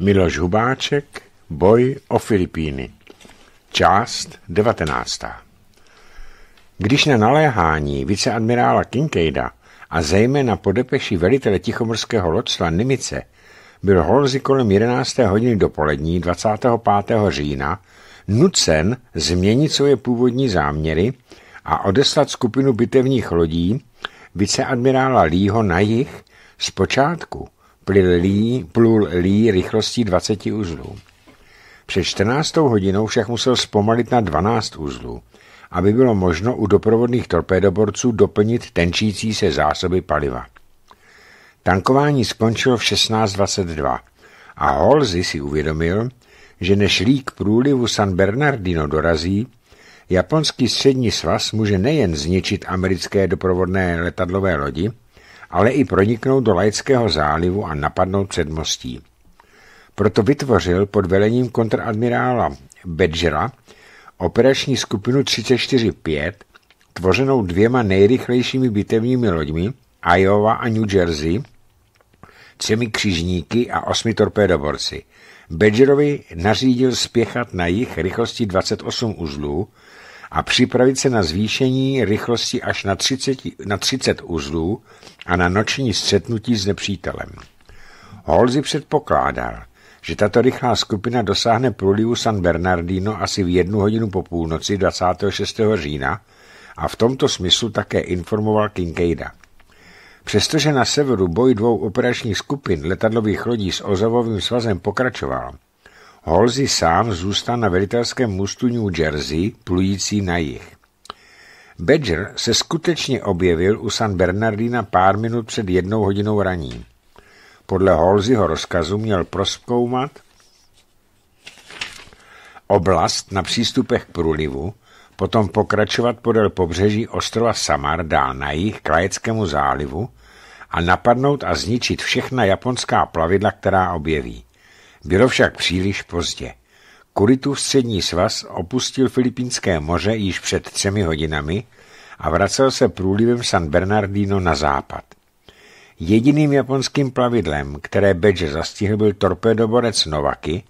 Miloš Hubáček, Boj o Filipíny. Část 19. Když na naléhání viceadmirála Kincaida a zejména po depeši velitele tichomorského lodstva Nimice byl Holzi kolem 11. hodiny dopolední 25. října nucen změnit svoje původní záměry a odeslat skupinu bitevních lodí viceadmirála Lího na jich zpočátku Plul lí, plul-lí rychlostí 20 uzlů. Před 14. hodinou však musel zpomalit na 12 uzlů, aby bylo možno u doprovodných torpédoborců doplnit tenčící se zásoby paliva. Tankování skončilo v 16.22 a Holzy si uvědomil, že než lík průlivu San Bernardino dorazí, japonský střední svaz může nejen zničit americké doprovodné letadlové lodi, ale i proniknout do laického zálivu a napadnout předmostí. Proto vytvořil pod velením kontradmirála Bedžera operační skupinu 34-5, tvořenou dvěma nejrychlejšími bitevními loďmi, Iowa a New Jersey, třemi křižníky a osmi torpédoborci. Bedžerovi nařídil spěchat na jich rychlosti 28 uzlů, a připravit se na zvýšení rychlosti až na 30, na 30 uzlů a na noční střetnutí s nepřítelem. Holzi předpokládal, že tato rychlá skupina dosáhne průlivu San Bernardino asi v jednu hodinu po půlnoci 26. října a v tomto smyslu také informoval Kinkejda. Přestože na severu boj dvou operačních skupin letadlových lodí s ozovovým svazem pokračoval, Holzi sám zůstal na velitelském mostu New Jersey, plující na jih. Badger se skutečně objevil u San Bernardina pár minut před jednou hodinou raní. Podle Holzyho rozkazu měl proskoumat oblast na přístupech k průlivu, potom pokračovat podél pobřeží ostrova Samar dál na jih k Lajeckému zálivu a napadnout a zničit všechna japonská plavidla, která objeví. Bylo však příliš pozdě. v střední svaz opustil Filipínské moře již před třemi hodinami a vracel se průlivem San Bernardino na západ. Jediným japonským plavidlem, které Bedge zastihl, byl torpedoborec Novaky,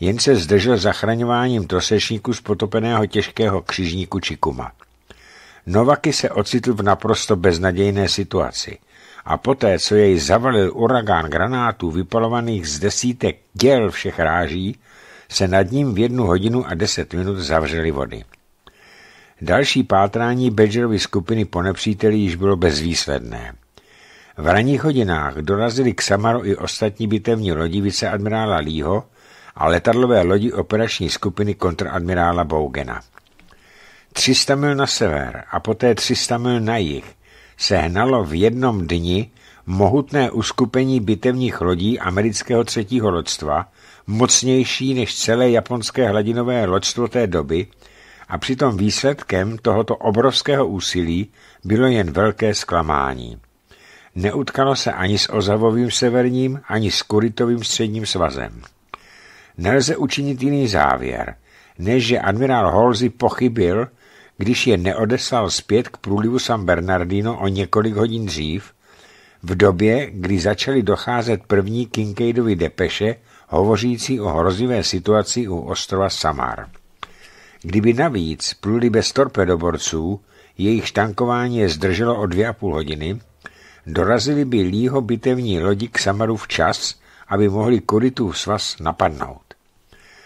jen se zdržel zachraňováním trosečníku z potopeného těžkého křižníku Čikuma. Novaky se ocitl v naprosto beznadějné situaci – a poté, co jej zavalil uragán granátů vypalovaných z desítek děl všech ráží, se nad ním v jednu hodinu a deset minut zavřely vody. Další pátrání Badgerovy skupiny po nepříteli již bylo bezvýsledné. V ranních hodinách dorazili k Samaru i ostatní bitevní lodi viceadmirála Lího a letadlové lodi operační skupiny kontradmirála Bougena. 300 mil na sever a poté 300 mil na jih, sehnalo v jednom dni mohutné uskupení bitevních lodí amerického třetího loďstva, mocnější než celé japonské hladinové loďstvo té doby, a přitom výsledkem tohoto obrovského úsilí bylo jen velké zklamání. Neutkalo se ani s Ozavovým severním, ani s Kuritovým středním svazem. Nelze učinit jiný závěr, než že admirál Halsey pochybil když je neodeslal zpět k průlivu San Bernardino o několik hodin dřív, v době, kdy začaly docházet první Kincaidovi depeše, hovořící o hrozivé situaci u ostrova Samar. Kdyby navíc pluli bez torpedoborců, jejich tankování je zdrželo o dvě a půl hodiny, dorazili by Lího bitevní lodi k Samaru včas, aby mohli Kuritův svaz napadnout.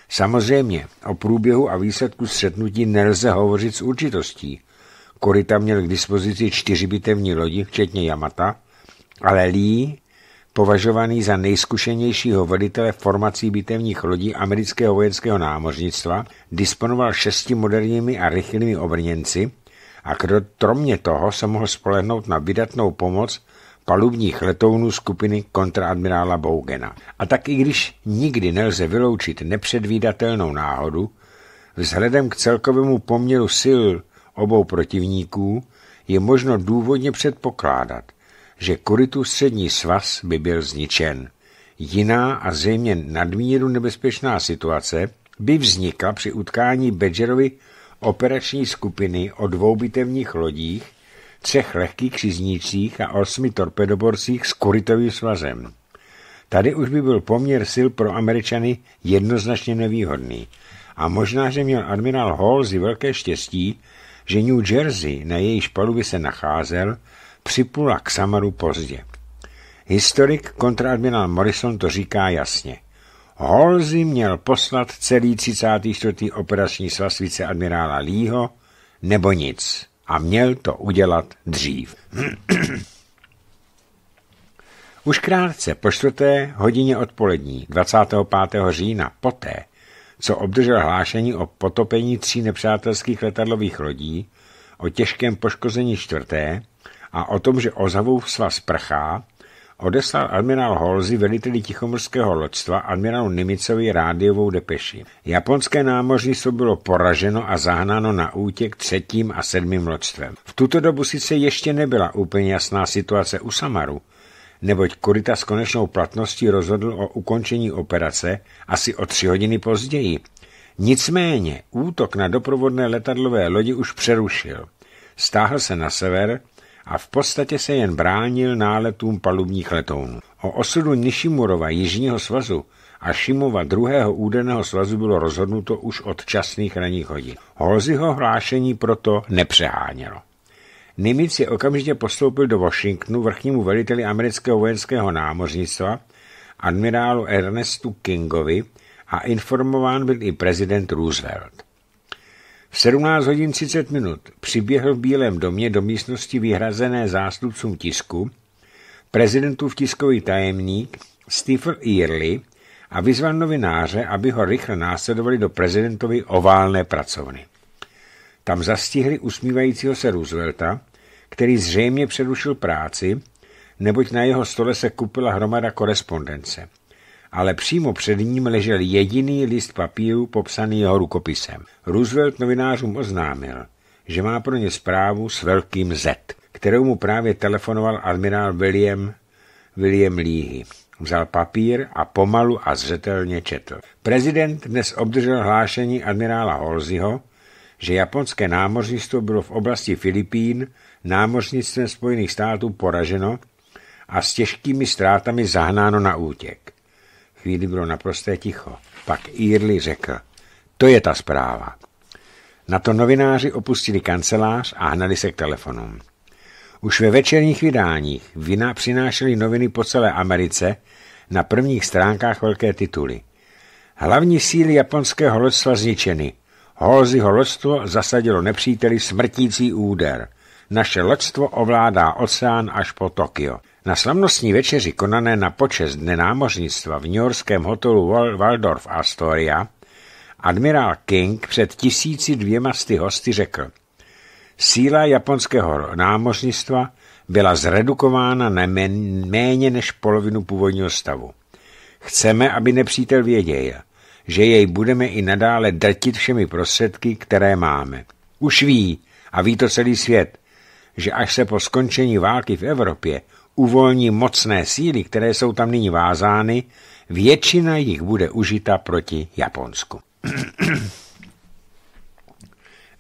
Samozřejmě, o průběhu a výsledku střetnutí nelze hovořit s určitostí. Korita měl k dispozici čtyři bitevní lodi, včetně Yamata, ale Lee, považovaný za nejzkušenějšího velitele formací bitevních lodí amerického vojenského námořnictva, disponoval šesti moderními a rychlými obrněnci a kromě toho se mohl spolehnout na vydatnou pomoc palubních letounů skupiny kontraadmirála Bougena. A tak i když nikdy nelze vyloučit nepředvídatelnou náhodu, vzhledem k celkovému poměru sil obou protivníků je možno důvodně předpokládat, že korytu střední svaz by byl zničen. Jiná a zřejmě nadmíru nebezpečná situace by vznikla při utkání Bedgerovy operační skupiny o dvou bitevních lodích třech lehkých křižnících a osmi torpedoborcích s kuritovým svazem. Tady už by byl poměr sil pro Američany jednoznačně nevýhodný. A možná, že měl admirál Halsey velké štěstí, že New Jersey, na jejíž palubě se nacházel, připula k Samaru pozdě. Historik kontraadmirál Morrison to říká jasně. Halsey měl poslat celý 34. operační svaz admirála Leeho nebo nic a měl to udělat dřív. Už krátce po čtvrté hodině odpolední 25. října poté, co obdržel hlášení o potopení tří nepřátelských letadlových lodí, o těžkém poškození čtvrté a o tom, že Ozavův svaz prchá, odeslal admirál Holzi veliteli Tichomorského loďstva admirálu Nimicovi rádiovou depeši. Japonské námořnictvo bylo poraženo a zahnáno na útěk třetím a sedmým loďstvem. V tuto dobu sice ještě nebyla úplně jasná situace u Samaru, neboť Kurita s konečnou platností rozhodl o ukončení operace asi o tři hodiny později. Nicméně útok na doprovodné letadlové lodi už přerušil. Stáhl se na sever, a v podstatě se jen bránil náletům palubních letounů. O osudu Nishimurova Jižního svazu a Šimova druhého údeného svazu bylo rozhodnuto už od časných ranních hodin. Holziho hlášení proto nepřehánělo. Nimitz je okamžitě postoupil do Washingtonu vrchnímu veliteli amerického vojenského námořnictva, admirálu Ernestu Kingovi, a informován byl i prezident Roosevelt. V 17 hodin 30 minut přiběhl v Bílém domě do místnosti vyhrazené zástupcům tisku prezidentův tiskový tajemník Stephen Earley a vyzval novináře, aby ho rychle následovali do prezidentovy oválné pracovny. Tam zastihli usmívajícího se Roosevelta, který zřejmě přerušil práci, neboť na jeho stole se kupila hromada korespondence – ale přímo před ním ležel jediný list papíru popsaný jeho rukopisem. Roosevelt novinářům oznámil, že má pro ně zprávu s velkým Z, kterou mu právě telefonoval admirál William, William Leahy. Vzal papír a pomalu a zřetelně četl. Prezident dnes obdržel hlášení admirála Holziho, že japonské námořnictvo bylo v oblasti Filipín námořnictvem Spojených států poraženo a s těžkými ztrátami zahnáno na útěk. Chvíli bylo naprosté ticho. Pak Early řekl, to je ta zpráva. Na to novináři opustili kancelář a hnali se k telefonům. Už ve večerních vydáních vina přinášely noviny po celé Americe na prvních stránkách velké tituly. Hlavní síly japonského loďstva zničeny. Holziho loďstvo zasadilo nepříteli smrtící úder. Naše loďstvo ovládá oceán až po Tokio. Na slavnostní večeři konané na počest Dne námořnictva v newyorském hotelu Waldorf Astoria admirál King před tisíci dvěma sty hosty řekl Síla japonského námořnictva byla zredukována na méně než polovinu původního stavu. Chceme, aby nepřítel věděl, že jej budeme i nadále drtit všemi prostředky, které máme. Už ví, a ví to celý svět, že až se po skončení války v Evropě uvolní mocné síly, které jsou tam nyní vázány, většina jich bude užita proti Japonsku.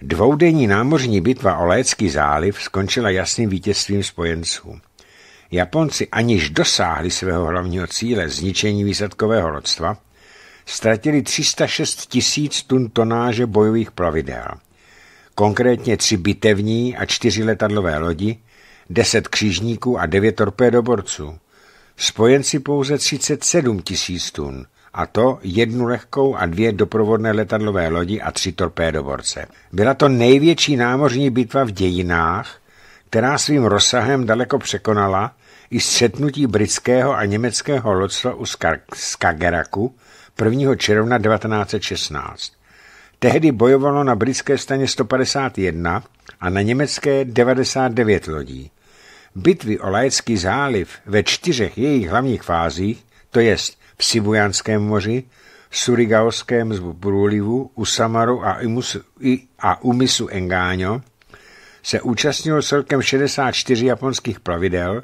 Dvoudenní námořní bitva o Lécký záliv skončila jasným vítězstvím spojenců. Japonci aniž dosáhli svého hlavního cíle zničení výsadkového lodstva, ztratili 306 tisíc tun tonáže bojových plavidel, konkrétně tři bitevní a čtyři letadlové lodi, 10 křižníků a 9 torpédoborců. Spojenci pouze 37 tisíc tun, a to jednu lehkou a dvě doprovodné letadlové lodi a tři torpédoborce. Byla to největší námořní bitva v dějinách, která svým rozsahem daleko překonala i střetnutí britského a německého lodstva u Skageraku 1. června 1916. Tehdy bojovalo na britské straně 151 a na německé 99 lodí. Bitvy o Lajcký záliv ve čtyřech jejich hlavních fázích, to jest v Sivujanském moři, v z průlivu, u Samaru a, Imusu, i, a Umisu Engáňo, se účastnilo celkem 64 japonských plavidel,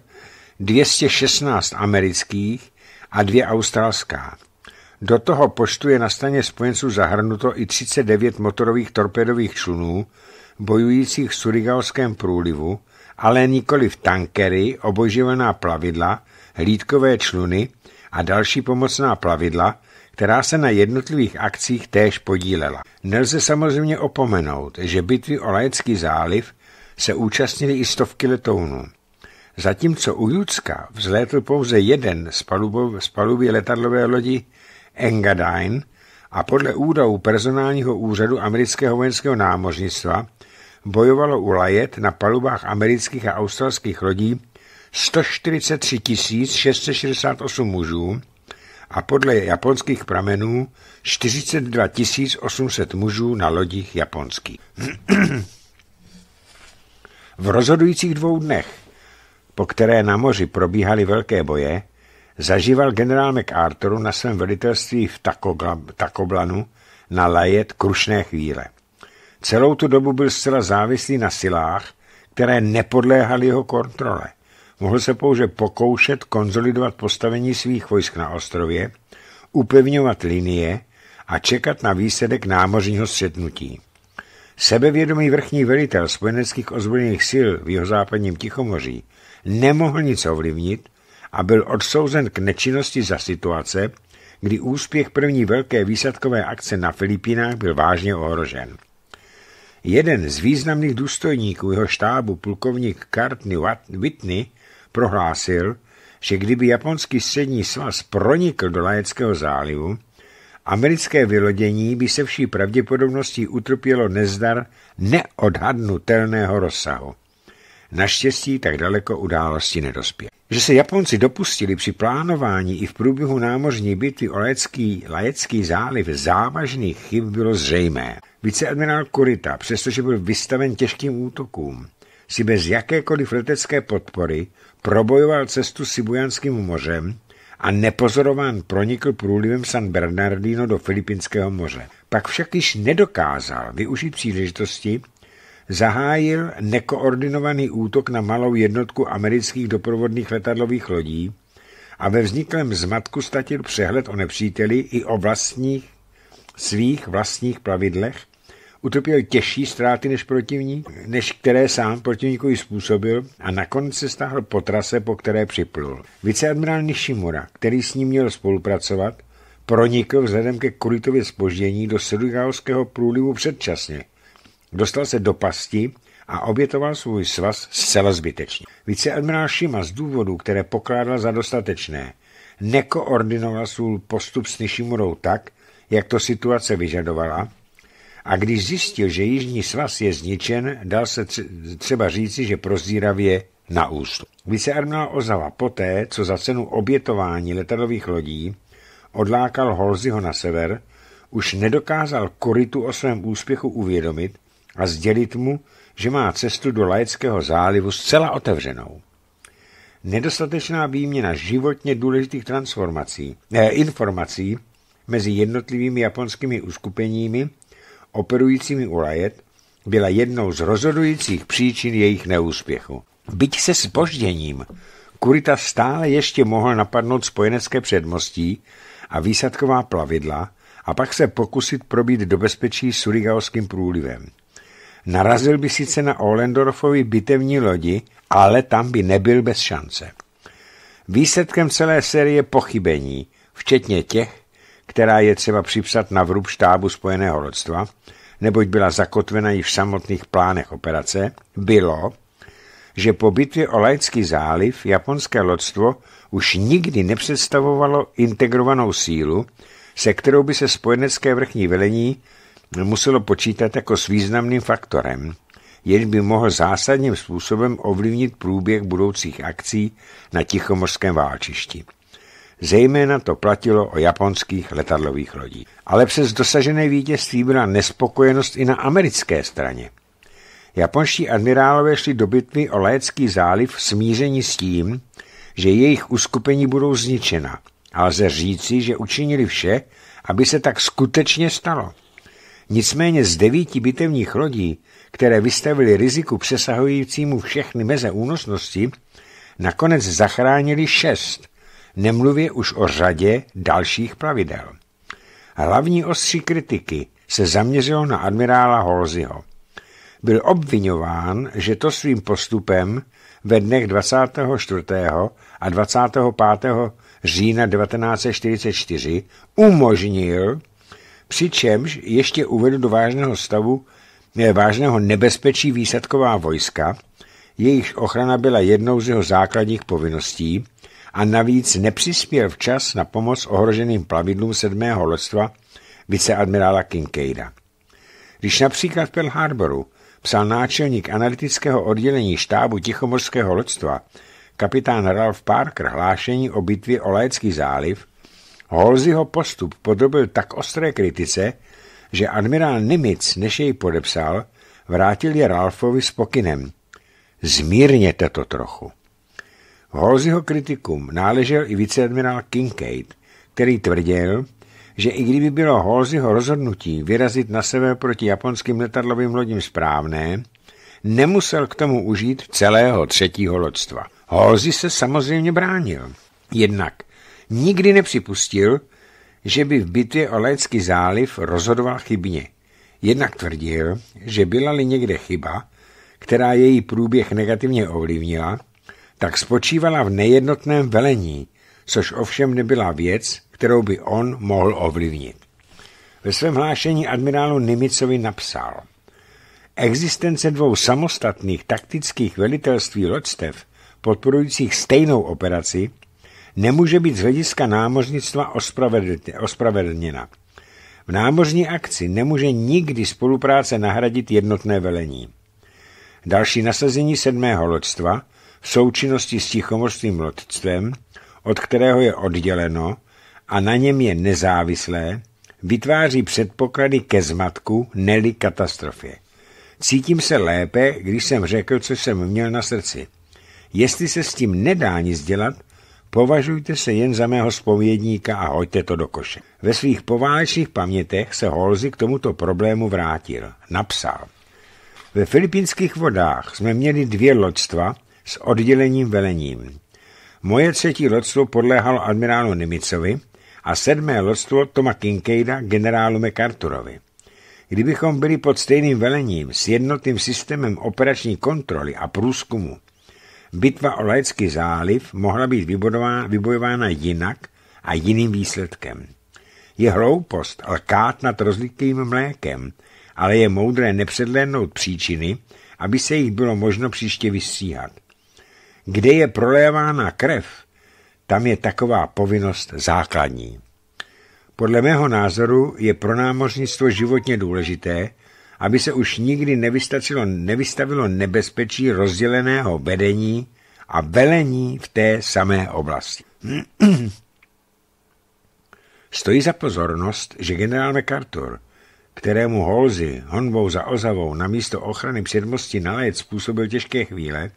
216 amerických a dvě australská. Do toho poštu je na straně spojenců zahrnuto i 39 motorových torpedových člunů, bojujících v Surigaoském průlivu, ale nikoli v tankery, obojživená plavidla, hlídkové čluny a další pomocná plavidla, která se na jednotlivých akcích též podílela. Nelze samozřejmě opomenout, že bitvy o Lajecký záliv se účastnili i stovky letounů. Zatímco u Judska vzlétl pouze jeden z, palubov, z paluby letadlové lodi Engadine a podle údajů personálního úřadu amerického vojenského námořnictva – bojovalo u lajet na palubách amerických a australských lodí 143 668 mužů a podle japonských pramenů 42 800 mužů na lodích japonských. v rozhodujících dvou dnech, po které na moři probíhaly velké boje, zažíval generál MacArthur na svém velitelství v Takoblanu na lajet krušné chvíle. Celou tu dobu byl zcela závislý na silách, které nepodléhaly jeho kontrole. Mohl se pouze pokoušet konzolidovat postavení svých vojsk na ostrově, upevňovat linie a čekat na výsledek námořního střetnutí. Sebevědomý vrchní velitel spojeneckých ozbrojených sil v západním Tichomoří nemohl nic ovlivnit a byl odsouzen k nečinnosti za situace, kdy úspěch první velké výsadkové akce na Filipínách byl vážně ohrožen. Jeden z významných důstojníků jeho štábu, plukovník Kartny Whitney, prohlásil, že kdyby japonský střední svaz pronikl do Lajeckého zálivu, americké vylodění by se vší pravděpodobností utrpělo nezdar neodhadnutelného rozsahu. Naštěstí tak daleko události nedospěl. Že se Japonci dopustili při plánování i v průběhu námořní bitvy o Lajecký, Lajecký záliv závažných chyb bylo zřejmé. Viceadmirál Kurita, přestože byl vystaven těžkým útokům, si bez jakékoliv letecké podpory probojoval cestu Sibujanským mořem a nepozorován pronikl průlivem San Bernardino do Filipinského moře. Pak však již nedokázal využít příležitosti, zahájil nekoordinovaný útok na malou jednotku amerických doprovodných letadlových lodí a ve vzniklém zmatku ztratil přehled o nepříteli i o vlastních, svých vlastních plavidlech, utrpěl těžší ztráty než protivník, než které sám protivníkovi způsobil a nakonec se stáhl po trase, po které připlul. Viceadmirál Nishimura, který s ním měl spolupracovat, pronikl vzhledem ke Kuritově spoždění do Sedugalského průlivu předčasně Dostal se do pasti a obětoval svůj svaz zcela zbytečně. Viceadmirál Šima z důvodu, které pokládal za dostatečné, nekoordinoval svůj postup s Nishimurou tak, jak to situace vyžadovala, a když zjistil, že Jižní svaz je zničen, dal se třeba říci, že prozíravě na ústu. Vicearmál Ozava poté, co za cenu obětování letadlových lodí odlákal Holziho na sever, už nedokázal Koritu o svém úspěchu uvědomit a sdělit mu, že má cestu do laického zálivu zcela otevřenou. Nedostatečná výměna životně důležitých transformací, eh, informací mezi jednotlivými japonskými uskupeními operujícími u Lajet byla jednou z rozhodujících příčin jejich neúspěchu. Byť se spožděním, Kurita stále ještě mohl napadnout spojenecké předmostí a výsadková plavidla a pak se pokusit probít do bezpečí surigaovským průlivem. Narazil by sice na Ohlendorfovi bitevní lodi, ale tam by nebyl bez šance. Výsledkem celé série pochybení, včetně těch, která je třeba připsat na vrub štábu Spojeného rodstva, neboť byla zakotvena i v samotných plánech operace, bylo, že po bitvě o Lajcký záliv japonské lodstvo už nikdy nepředstavovalo integrovanou sílu, se kterou by se spojenecké vrchní velení muselo počítat jako s významným faktorem, jež by mohl zásadním způsobem ovlivnit průběh budoucích akcí na Tichomorském válčišti. Zejména to platilo o japonských letadlových lodích. Ale přes dosažené vítězství byla nespokojenost i na americké straně. Japonští admirálové šli do bitvy o Lécký záliv smíření s tím, že jejich uskupení budou zničena. A lze říci, že učinili vše, aby se tak skutečně stalo. Nicméně z devíti bitevních lodí, které vystavili riziku přesahujícímu všechny meze únosnosti, nakonec zachránili šest, nemluvě už o řadě dalších pravidel. Hlavní ostří kritiky se zaměřilo na admirála Holziho. Byl obvinován, že to svým postupem ve dnech 24. a 25. října 1944 umožnil přičemž ještě uvedu do vážného stavu ne, eh, vážného nebezpečí výsadková vojska, jejichž ochrana byla jednou z jeho základních povinností a navíc nepřispěl včas na pomoc ohroženým plavidlům sedmého lodstva, viceadmirála Kincaida. Když například v Pearl Harboru psal náčelník analytického oddělení štábu Tichomorského lodstva. kapitán Ralph Parker hlášení o bitvě o Lécký záliv, Holziho postup podobil tak ostré kritice, že admirál Nimitz, než jej podepsal, vrátil je Ralfovi s pokynem. Zmírněte to trochu. Holziho kritikum náležel i viceadmirál Kincaid, který tvrdil, že i kdyby bylo Holziho rozhodnutí vyrazit na sever proti japonským letadlovým lodím správné, nemusel k tomu užít celého třetího loďstva. Holzi se samozřejmě bránil. Jednak nikdy nepřipustil, že by v bitvě o Lécký záliv rozhodoval chybně. Jednak tvrdil, že byla-li někde chyba, která její průběh negativně ovlivnila, tak spočívala v nejednotném velení, což ovšem nebyla věc, kterou by on mohl ovlivnit. Ve svém hlášení admirálu Nimicovi napsal Existence dvou samostatných taktických velitelství loďstev podporujících stejnou operaci nemůže být z hlediska námořnictva ospravedlněna. V námořní akci nemůže nikdy spolupráce nahradit jednotné velení. Další nasazení sedmého loďstva v součinnosti s tichomorským loďstvem, od kterého je odděleno a na něm je nezávislé, vytváří předpoklady ke zmatku, neli katastrofě. Cítím se lépe, když jsem řekl, co jsem měl na srdci. Jestli se s tím nedá nic dělat, Považujte se jen za mého spovědníka a hoďte to do koše. Ve svých poválečných pamětech se Holzi k tomuto problému vrátil. Napsal. Ve filipínských vodách jsme měli dvě loďstva s oddělením velením. Moje třetí loďstvo podléhalo admirálu Nimicovi a sedmé loďstvo Toma Kinkejda generálu MacArthurovi. Kdybychom byli pod stejným velením s jednotným systémem operační kontroly a průzkumu, bitva o Laický záliv mohla být vybojována jinak a jiným výsledkem. Je hloupost lkát nad rozlitým mlékem, ale je moudré nepředlénout příčiny, aby se jich bylo možno příště vystíhat. Kde je prolévána krev, tam je taková povinnost základní. Podle mého názoru je pro námořnictvo životně důležité, aby se už nikdy nevystavilo, nebezpečí rozděleného vedení a velení v té samé oblasti. Stojí za pozornost, že generál MacArthur, kterému Holzy honbou za ozavou na místo ochrany předmosti na let způsobil těžké chvíle,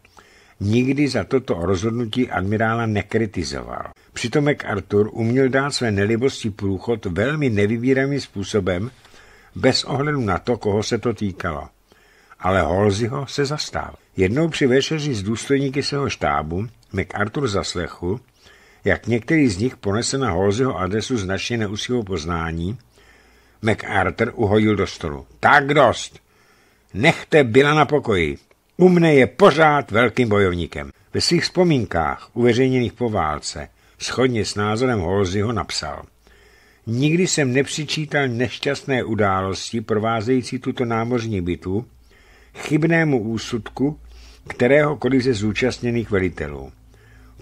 nikdy za toto rozhodnutí admirála nekritizoval. Přitom MacArthur uměl dát své nelibosti průchod velmi nevybíravým způsobem bez ohledu na to, koho se to týkalo. Ale Holziho se zastál. Jednou při večeři z důstojníky svého štábu MacArthur zaslechu, jak některý z nich ponese na Holziho adresu značně neusího poznání, MacArthur uhodil do stolu. Tak dost! Nechte byla na pokoji. U mne je pořád velkým bojovníkem. Ve svých vzpomínkách, uveřejněných po válce, schodně s názorem Holziho napsal. Nikdy jsem nepřičítal nešťastné události provázející tuto námořní bitvu chybnému úsudku kteréhokoliv ze zúčastněných velitelů.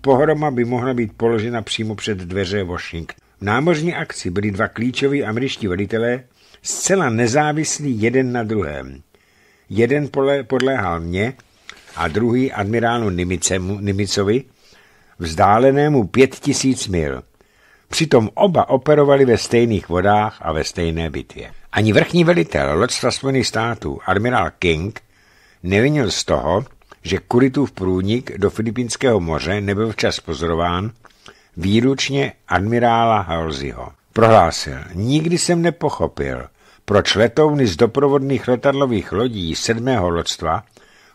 Pohroma by mohla být položena přímo před dveře Washington. V námořní akci byli dva klíčoví američtí velitelé zcela nezávislí jeden na druhém. Jeden podléhal mně a druhý admirálu Nimicemu, Nimicovi, vzdálenému pět tisíc mil – Přitom oba operovali ve stejných vodách a ve stejné bitvě. Ani vrchní velitel loďstva Spojených států, admirál King, nevinil z toho, že Kuritův průnik do Filipínského moře nebyl včas pozorován Výručně admirála Halseyho. Prohlásil, nikdy jsem nepochopil, proč letouny z doprovodných letadlových lodí sedmého loďstva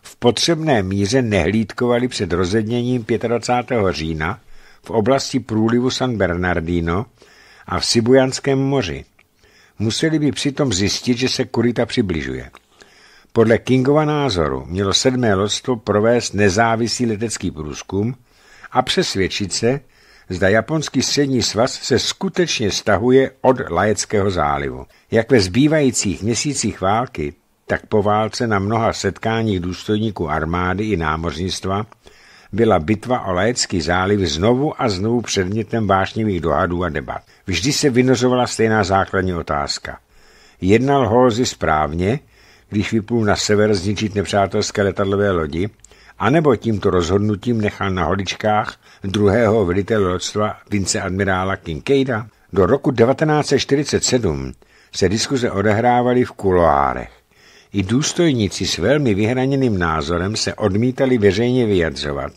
v potřebné míře nehlídkovali před rozedněním 25. října v oblasti průlivu San Bernardino a v Sibujanském moři. Museli by přitom zjistit, že se kurita přibližuje. Podle Kingova názoru mělo sedmé lodstvo provést nezávislý letecký průzkum a přesvědčit se, zda japonský střední svaz se skutečně stahuje od Lajeckého zálivu. Jak ve zbývajících měsících války, tak po válce na mnoha setkáních důstojníků armády i námořnictva byla bitva o Laecký záliv znovu a znovu předmětem vášnivých dohadů a debat. Vždy se vynořovala stejná základní otázka. Jednal Holzy správně, když vyplul na sever zničit nepřátelské letadlové lodi, anebo tímto rozhodnutím nechal na holičkách druhého velitele vince admirála Kincaida? Do roku 1947 se diskuze odehrávaly v kuloárech. I důstojníci s velmi vyhraněným názorem se odmítali veřejně vyjadřovat.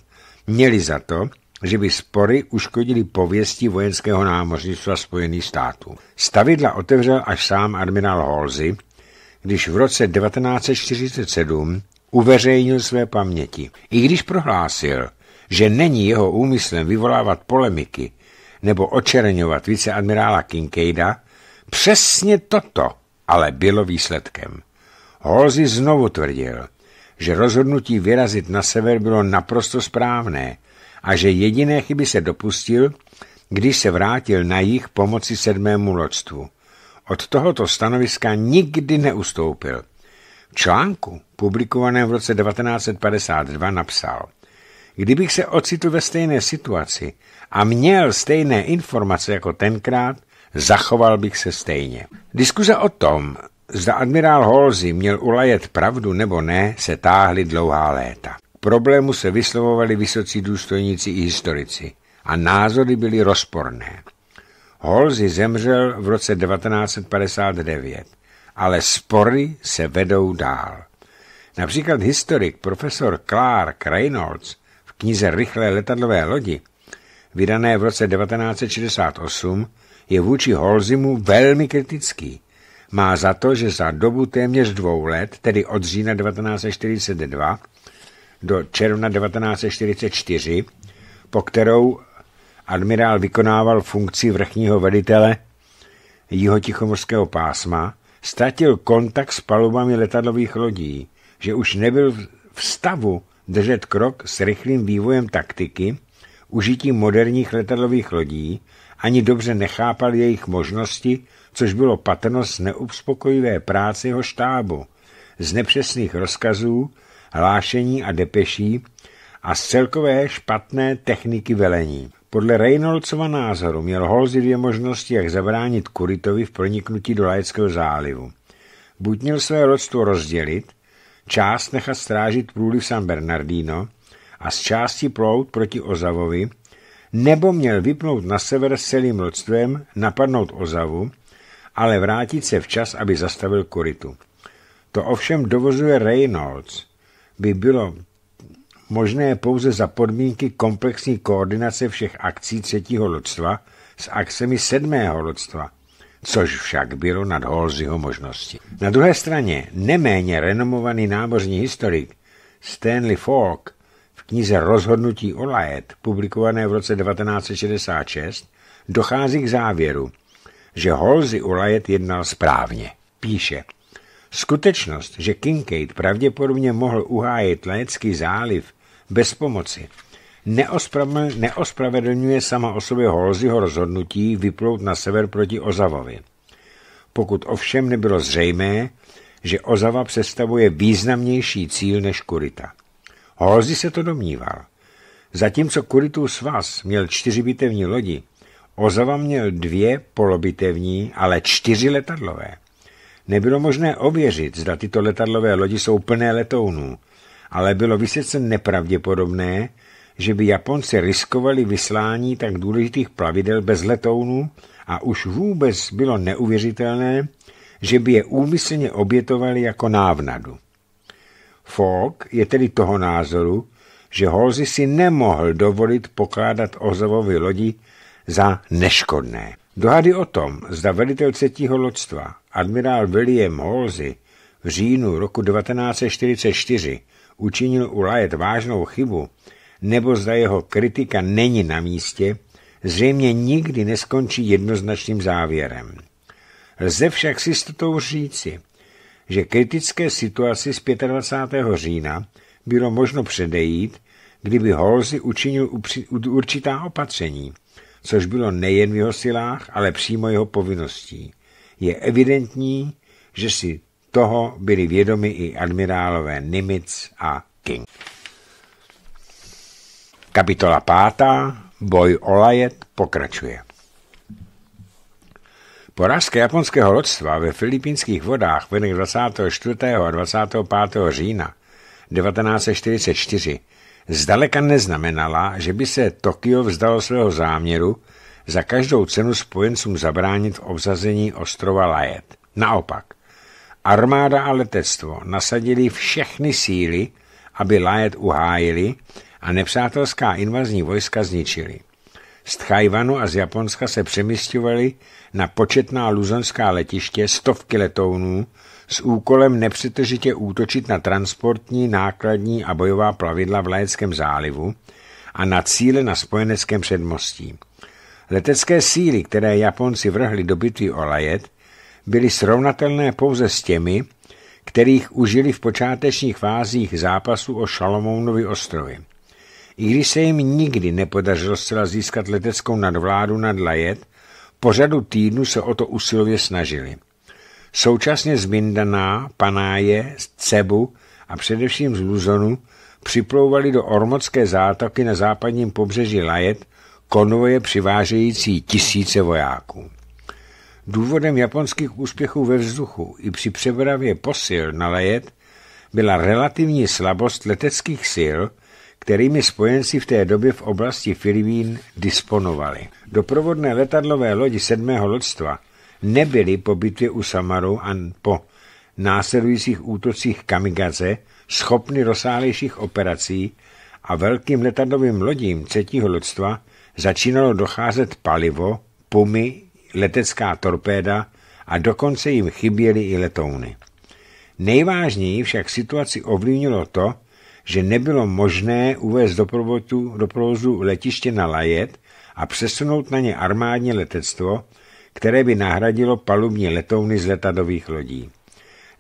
Měli za to, že by spory uškodili pověsti vojenského námořnictva Spojených států. Stavidla otevřel až sám admirál Halsey, když v roce 1947 uveřejnil své paměti. I když prohlásil, že není jeho úmyslem vyvolávat polemiky nebo očerňovat viceadmirála Kincaida, přesně toto ale bylo výsledkem. Holzi znovu tvrdil, že rozhodnutí vyrazit na sever bylo naprosto správné a že jediné chyby se dopustil, když se vrátil na jich pomoci sedmému loďstvu. Od tohoto stanoviska nikdy neustoupil. V článku, publikovaném v roce 1952, napsal Kdybych se ocitl ve stejné situaci a měl stejné informace jako tenkrát, zachoval bych se stejně. Diskuze o tom, Zda admirál Halsey měl ulajet pravdu nebo ne, se táhly dlouhá léta. K problému se vyslovovali vysocí důstojníci i historici a názory byly rozporné. Halsey zemřel v roce 1959, ale spory se vedou dál. Například historik profesor Clark Reynolds v knize Rychlé letadlové lodi, vydané v roce 1968, je vůči Holzimu velmi kritický má za to, že za dobu téměř dvou let, tedy od října 1942 do června 1944, po kterou admirál vykonával funkci vrchního velitele jihotichomorského pásma, ztratil kontakt s palubami letadlových lodí, že už nebyl v stavu držet krok s rychlým vývojem taktiky, užitím moderních letadlových lodí, ani dobře nechápal jejich možnosti, což bylo patrno z neuspokojivé práce jeho štábu, z nepřesných rozkazů, hlášení a depeší a z celkové špatné techniky velení. Podle Reynoldsova názoru měl Holzi dvě možnosti, jak zabránit Kuritovi v proniknutí do Lajeckého zálivu. Buď měl své rodstvo rozdělit, část nechat strážit průliv San Bernardino, a z části plout proti Ozavovi, nebo měl vypnout na sever s celým lodstvem, napadnout Ozavu, ale vrátit se včas, aby zastavil koritu. To ovšem dovozuje Reynolds. By bylo možné pouze za podmínky komplexní koordinace všech akcí třetího lodstva s akcemi sedmého lodstva, což však bylo nad Holzyho možnosti. Na druhé straně neméně renomovaný námořní historik Stanley Falk knize Rozhodnutí o Laet, publikované v roce 1966, dochází k závěru, že Holzy u Laet jednal správně. Píše, skutečnost, že Kincaid pravděpodobně mohl uhájit Laetský záliv bez pomoci, neospravedlňuje sama o sobě Holzyho rozhodnutí vyplout na sever proti Ozavovi. Pokud ovšem nebylo zřejmé, že Ozava představuje významnější cíl než Kurita. Holzi se to domníval. Zatímco Kuritus Vás měl čtyři bitevní lodi, Ozava měl dvě polobitevní, ale čtyři letadlové. Nebylo možné ověřit, zda tyto letadlové lodi jsou plné letounů, ale bylo vysoce nepravděpodobné, že by Japonci riskovali vyslání tak důležitých plavidel bez letounů a už vůbec bylo neuvěřitelné, že by je úmyslně obětovali jako návnadu. Falk je tedy toho názoru, že Holzy si nemohl dovolit pokládat Ozovovi lodi za neškodné. Dohady o tom, zda velitel třetího loďstva, admirál William Halsey, v říjnu roku 1944 učinil u Lajet vážnou chybu, nebo zda jeho kritika není na místě, zřejmě nikdy neskončí jednoznačným závěrem. Lze však s říci, že kritické situaci z 25. října bylo možno předejít, kdyby Holzy učinil určitá opatření, což bylo nejen v jeho silách, ale přímo jeho povinností. Je evidentní, že si toho byli vědomi i admirálové Nimitz a King. Kapitola pátá. Boj o Lajet pokračuje. Porážka japonského lodstva ve filipínských vodách v 24. a 25. října 1944 zdaleka neznamenala, že by se Tokio vzdalo svého záměru za každou cenu spojencům zabránit v obsazení ostrova Lajet. Naopak, armáda a letectvo nasadili všechny síly, aby Lajet uhájili a nepřátelská invazní vojska zničili. Z Tchajvanu a z Japonska se přemysťovali na početná luzonská letiště stovky letounů s úkolem nepřetržitě útočit na transportní, nákladní a bojová plavidla v Léckém zálivu a na cíle na spojeneckém předmostí. Letecké síly, které Japonci vrhli do bitvy o Lajet, byly srovnatelné pouze s těmi, kterých užili v počátečních fázích zápasu o Šalomounovi ostrovy. I když se jim nikdy nepodařilo zcela získat leteckou nadvládu nad Lajet, po řadu týdnů se o to usilově snažili. Současně z Mindaná, Panáje, z Cebu a především z Luzonu připlouvali do Ormocké zátoky na západním pobřeží Lajet konvoje přivážející tisíce vojáků. Důvodem japonských úspěchů ve vzduchu i při přepravě posil na Lajet byla relativní slabost leteckých sil – kterými spojenci v té době v oblasti Filipín disponovali. Doprovodné letadlové lodi sedmého lodstva nebyly po bitvě u Samaru a po následujících útocích kamigaze schopny rozsáhlejších operací a velkým letadlovým lodím třetího lodstva začínalo docházet palivo, pumy, letecká torpéda a dokonce jim chyběly i letouny. Nejvážněji však situaci ovlivnilo to, že nebylo možné uvést do, provozu, do provozu letiště na Lajet a přesunout na ně armádní letectvo, které by nahradilo palubní letouny z letadových lodí.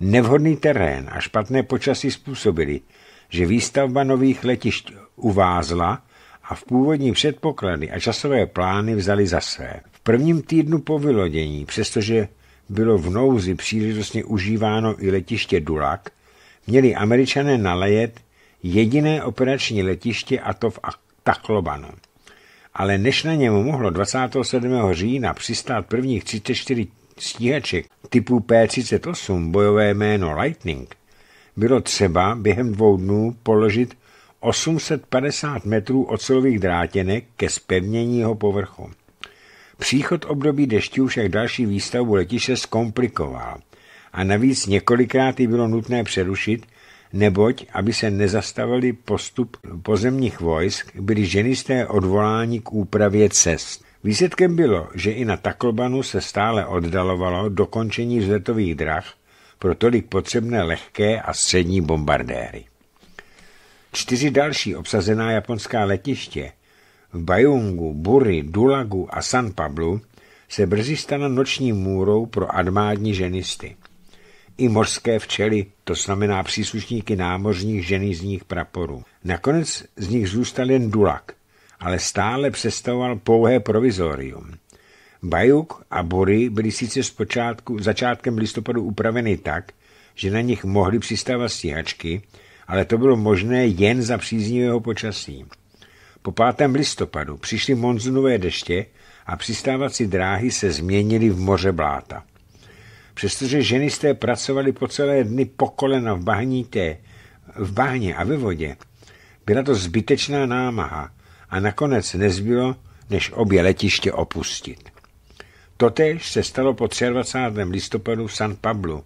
Nevhodný terén a špatné počasí způsobili, že výstavba nových letišť uvázla a v původní předpoklady a časové plány vzali za své. V prvním týdnu po vylodění, přestože bylo v nouzi příležitostně užíváno i letiště Dulak, měli američané na jediné operační letiště a to v Taklobanu. Ale než na něm mohlo 27. října přistát prvních 34 stíhaček typu P-38 bojové jméno Lightning, bylo třeba během dvou dnů položit 850 metrů ocelových drátěnek ke zpevnění jeho povrchu. Příchod období dešťů však další výstavbu letiště zkomplikoval a navíc několikrát ji bylo nutné přerušit, neboť, aby se nezastavili postup pozemních vojsk, byli ženisté odvoláni k úpravě cest. Výsledkem bylo, že i na Taklobanu se stále oddalovalo dokončení vzletových drah pro tolik potřebné lehké a střední bombardéry. Čtyři další obsazená japonská letiště v Bajungu, Buri, Dulagu a San Pablu se brzy stala noční můrou pro armádní ženisty i mořské včely, to znamená příslušníky námořních ženizních praporů. Nakonec z nich zůstal jen Dulak, ale stále představoval pouhé provizorium. Bajuk a Bory byly sice zpočátku, začátkem listopadu upraveny tak, že na nich mohly přistávat stíhačky, ale to bylo možné jen za příznivého počasí. Po 5. listopadu přišly monzunové deště a přistávací dráhy se změnily v moře bláta. Přestože ženy z té po celé dny po kolena v, bahníte, v bahně a ve vodě, byla to zbytečná námaha a nakonec nezbylo, než obě letiště opustit. Totež se stalo po 23. listopadu v San Pablu,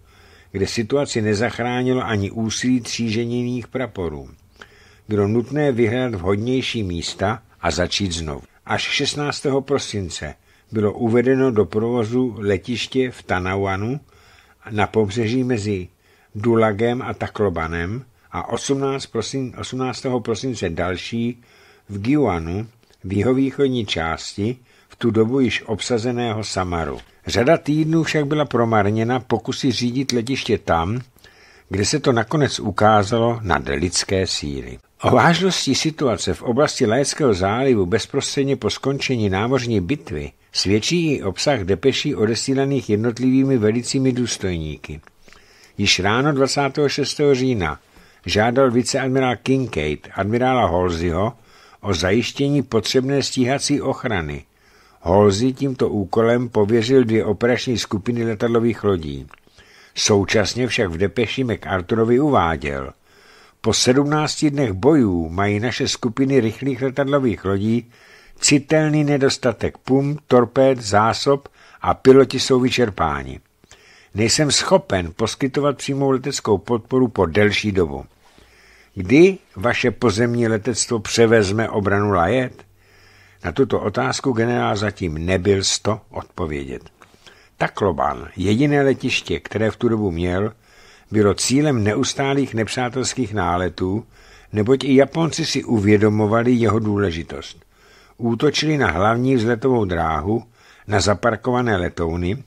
kde situaci nezachránilo ani úsilí tříženiných praporů. Bylo nutné vyhrát vhodnější místa a začít znovu. Až 16. prosince bylo uvedeno do provozu letiště v Tanawanu na pobřeží mezi Dulagem a Taklobanem a 18, prosin, 18. prosince další v Giuanu v jihovýchodní části v tu dobu již obsazeného Samaru. Řada týdnů však byla promarněna pokusy řídit letiště tam, kde se to nakonec ukázalo nad lidské síly. O vážnosti situace v oblasti Lajeckého zálivu bezprostředně po skončení námořní bitvy svědčí i obsah depeší odesílaných jednotlivými velicími důstojníky. Již ráno 26. října žádal viceadmirál Kincaid admirála Holzyho o zajištění potřebné stíhací ochrany. Holzy tímto úkolem pověřil dvě operační skupiny letadlových lodí. Současně však v depeši MacArthurovi uváděl, po 17 dnech bojů mají naše skupiny rychlých letadlových lodí citelný nedostatek pum, torpéd, zásob a piloti jsou vyčerpáni. Nejsem schopen poskytovat přímou leteckou podporu po delší dobu. Kdy vaše pozemní letectvo převezme obranu Lajet? Na tuto otázku generál zatím nebyl sto odpovědět. Tacloban, jediné letiště, které v tu dobu měl, bylo cílem neustálých nepřátelských náletů, neboť i Japonci si uvědomovali jeho důležitost. Útočili na hlavní vzletovou dráhu, na zaparkované letouny.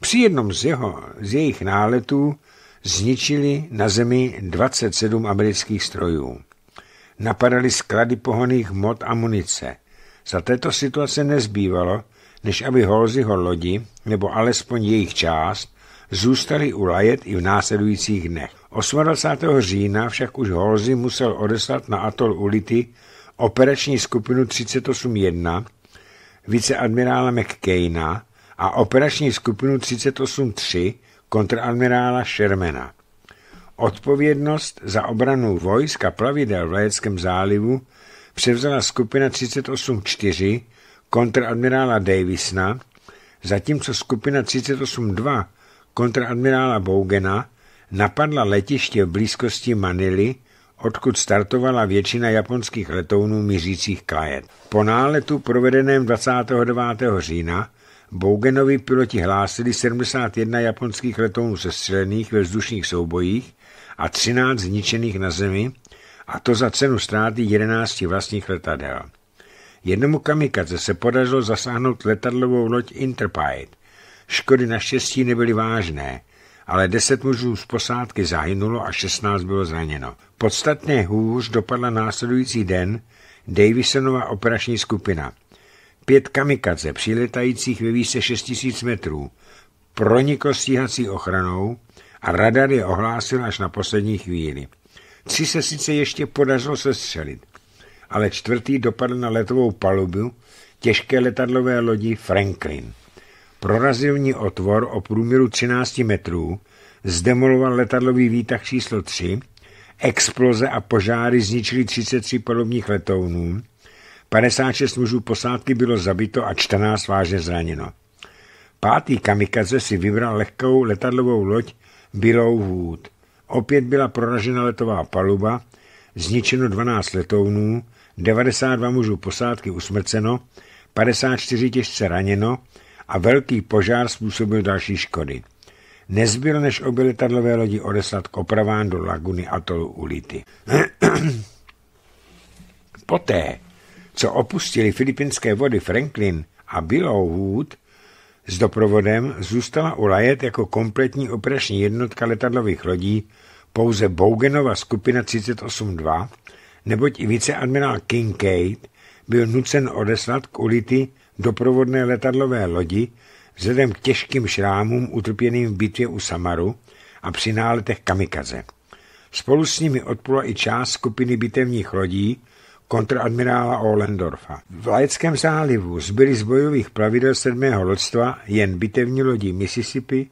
Při jednom z, jeho, z jejich náletů zničili na zemi 27 amerických strojů. Napadali sklady pohoných mod a munice. Za této situace nezbývalo, než aby Holzyho lodi, nebo alespoň jejich část, zůstali u Lajet i v následujících dnech. 28. října však už Holzy musel odeslat na atol Ulity operační skupinu 38.1 viceadmirála McCaina a operační skupinu 38.3 kontradmirála Shermana. Odpovědnost za obranu vojska plavidel v Lajeckém zálivu převzala skupina 38.4 kontraadmirála Davisna, zatímco skupina 38.2 2 kontraadmirála napadla letiště v blízkosti Manily, odkud startovala většina japonských letounů mířících kajet. Po náletu provedeném 29. října Bougenovi piloti hlásili 71 japonských letounů sestřelených ve vzdušních soubojích a 13 zničených na zemi, a to za cenu ztráty 11 vlastních letadel. Jednomu kamikaze se podařilo zasáhnout letadlovou loď Interpide. Škody naštěstí nebyly vážné, ale deset mužů z posádky zahynulo a 16 bylo zraněno. Podstatně hůř dopadla následující den Davisonova operační skupina. Pět kamikaze přiletajících ve výše 6000 metrů proniklo stíhací ochranou a radar je ohlásil až na poslední chvíli. Tři se sice ještě podařilo sestřelit, ale čtvrtý dopadl na letovou palubu těžké letadlové lodi Franklin. Prorazil ní otvor o průměru 13 metrů, zdemoloval letadlový výtah číslo 3, exploze a požáry zničily 33 palubních letounů, 56 mužů posádky bylo zabito a 14 vážně zraněno. Pátý kamikaze si vybral lehkou letadlovou loď Bilou Wood. Opět byla proražena letová paluba, zničeno 12 letounů, 92 mužů posádky usmrceno, 54 těžce raněno a velký požár způsobil další škody. Nezbyl, než obě letadlové lodi odeslat k opravám do laguny atolu Ulity. Poté, co opustili filipinské vody Franklin a Billowwood s doprovodem, zůstala u Lajet jako kompletní operační jednotka letadlových lodí pouze Bougenova skupina 382, neboť i viceadmirál Kincaid byl nucen odeslat k ulity doprovodné letadlové lodi vzhledem k těžkým šrámům utrpěným v bitvě u Samaru a při náletech kamikaze. Spolu s nimi odpula i část skupiny bitevních lodí kontradmirála Ohlendorfa. V Lajeckém zálivu zbyly z bojových pravidel sedmého lodstva jen bitevní lodi Mississippi,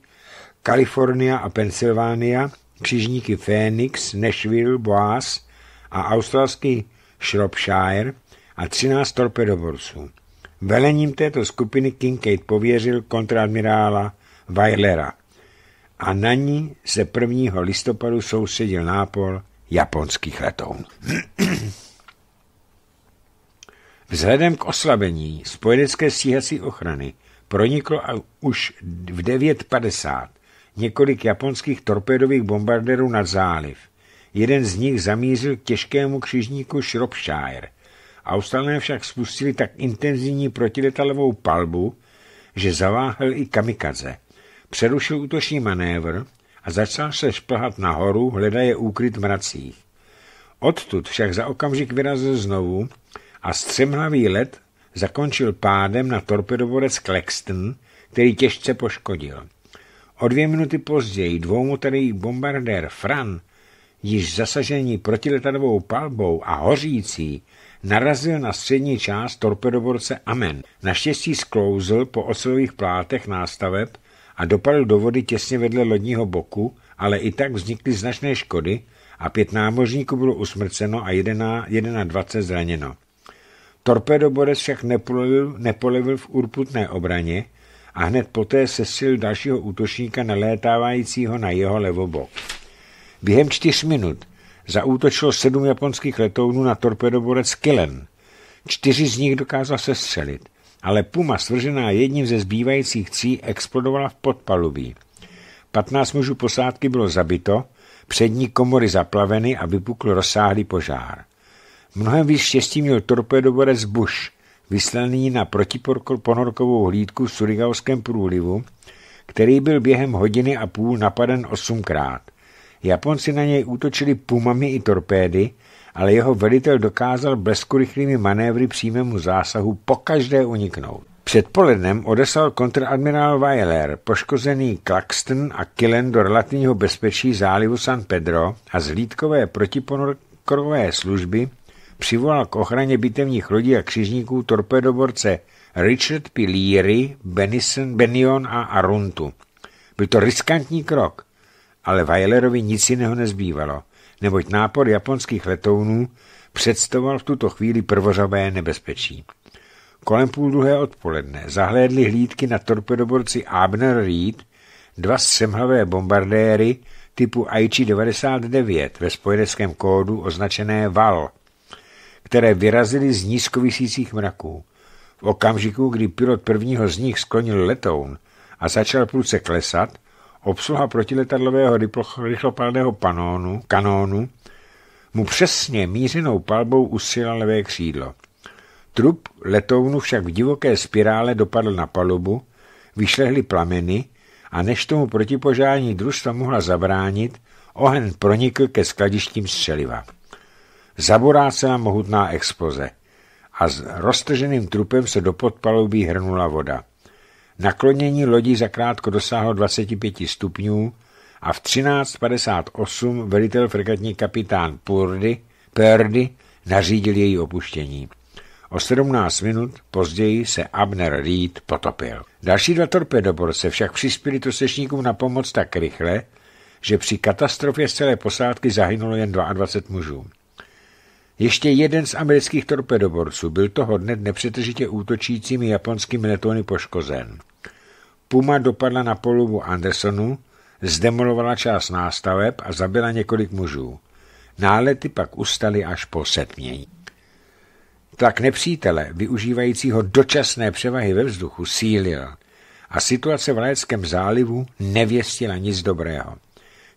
Kalifornia a Pensylvánia, křižníky Phoenix, Nashville, Boas a australský Shropshire a 13 torpedoborců. Velením této skupiny Kincaid pověřil kontradmirála Weilera a na ní se 1. listopadu soustředil nápol japonských letoun. Vzhledem k oslabení spojenecké stíhací ochrany proniklo a už v 9.50 několik japonských torpédových bombardérů nad záliv – Jeden z nich zamířil k těžkému křižníku Shropshire. Australané však spustili tak intenzivní protiletalovou palbu, že zaváhel i kamikaze. Přerušil útočný manévr a začal se šplhat nahoru, hledaje úkryt v mracích. Odtud však za okamžik vyrazil znovu a střemhlavý let zakončil pádem na torpedovorec Klexton, který těžce poškodil. O dvě minuty později dvoumotorý bombardér Fran již zasažení protiletadovou palbou a hořící, narazil na střední část torpedoborce Amen. Naštěstí sklouzl po ocelových plátech nástaveb a dopadl do vody těsně vedle lodního boku, ale i tak vznikly značné škody a pět námořníků bylo usmrceno a 11, 21 zraněno. Torpedoborec však nepolevil, nepolevil v urputné obraně a hned poté sesil dalšího útočníka nalétávajícího na jeho levobok. Během čtyř minut zaútočilo sedm japonských letounů na torpedoborec Killen. Čtyři z nich dokázal střelit, ale Puma svržená jedním ze zbývajících tří explodovala v podpalubí. Patnáct mužů posádky bylo zabito, přední komory zaplaveny a vypukl rozsáhlý požár. Mnohem víc štěstí měl torpedoborec Bush, vyslaný na protiponorkovou hlídku v Surigaovském průlivu, který byl během hodiny a půl napaden osmkrát. Japonci na něj útočili pumami i torpédy, ale jeho velitel dokázal bleskurychlými manévry přímému zásahu pokaždé uniknout. polednem odeslal kontradmirál Weiler, poškozený Claxton a Killen do relativního bezpečí zálivu San Pedro a z hlídkové protiponorkové služby přivolal k ochraně bitevních lodí a křižníků torpedoborce Richard P. Leary, Benison, Benion a Aruntu. Byl to riskantní krok, ale Weilerovi nic jiného nezbývalo, neboť nápor japonských letounů představoval v tuto chvíli prvořavé nebezpečí. Kolem půl druhé odpoledne zahlédli hlídky na torpedoborci Abner Reed dva semhlavé bombardéry typu Aichi 99 ve spojeneckém kódu označené VAL, které vyrazily z nízkovisících mraků. V okamžiku, kdy pilot prvního z nich sklonil letoun a začal pluce klesat, Obsluha protiletadlového rychlopalného panónu, kanónu mu přesně mířenou palbou usila levé křídlo. Trup letounu však v divoké spirále dopadl na palubu, vyšlehly plameny a než tomu protipožární družstva mohla zabránit, oheň pronikl ke skladištím střeliva. na mohutná expoze a s roztrženým trupem se do podpalubí hrnula voda. Naklonění lodi zakrátko dosáhlo 25 stupňů a v 13.58 velitel fregatní kapitán Purdy, Purdy nařídil její opuštění. O 17 minut později se Abner Reed potopil. Další dva torpedoborce však přispěli tosečníkům na pomoc tak rychle, že při katastrofě z celé posádky zahynulo jen 22 mužů. Ještě jeden z amerických torpedoborců byl toho dne nepřetržitě útočícími japonskými letouny poškozen. Puma dopadla na polubu Andersonu, zdemolovala část nástaveb a zabila několik mužů. Nálety pak ustaly až po setmění. Tak nepřítele, využívajícího dočasné převahy ve vzduchu, sílil a situace v Lajeckém zálivu nevěstila nic dobrého.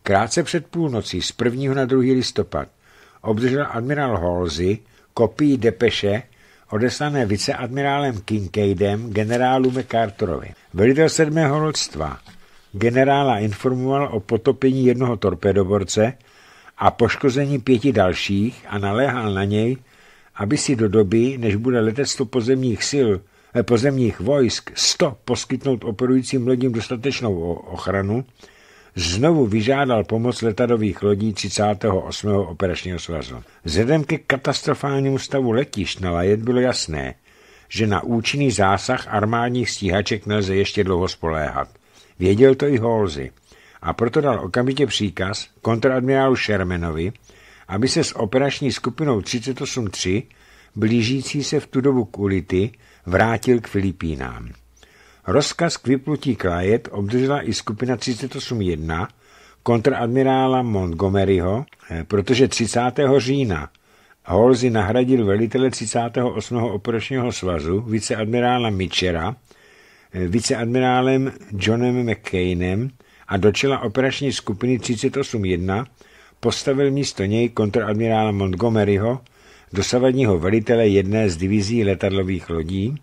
Krátce před půlnocí z 1. na 2. listopad obdržel admirál Halsey kopii depeše odeslané viceadmirálem Kincaidem generálu MacArthurovi. Velitel sedmého lodstva generála informoval o potopení jednoho torpedoborce a poškození pěti dalších a naléhal na něj, aby si do doby, než bude letectvo pozemních sil eh, pozemních vojsk 100 poskytnout operujícím lodím dostatečnou ochranu, znovu vyžádal pomoc letadových lodí 38. operačního svazu. Vzhledem ke katastrofálnímu stavu letišť na Lajet bylo jasné, že na účinný zásah armádních stíhaček nelze ještě dlouho spoléhat. Věděl to i Holzy a proto dal okamžitě příkaz kontradmirálu Shermanovi, aby se s operační skupinou 383, blížící se v tu dobu k Ulity, vrátil k Filipínám. Rozkaz k vyplutí Klajet obdržela i skupina 38.1 kontraadmirála Montgomeryho, eh, protože 30. října Holzy nahradil velitele 38. operačního svazu viceadmirála Mitchera eh, viceadmirálem Johnem McCainem a do čela operační skupiny 38.1 postavil místo něj kontraadmirála Montgomeryho, dosavadního velitele jedné z divizí letadlových lodí,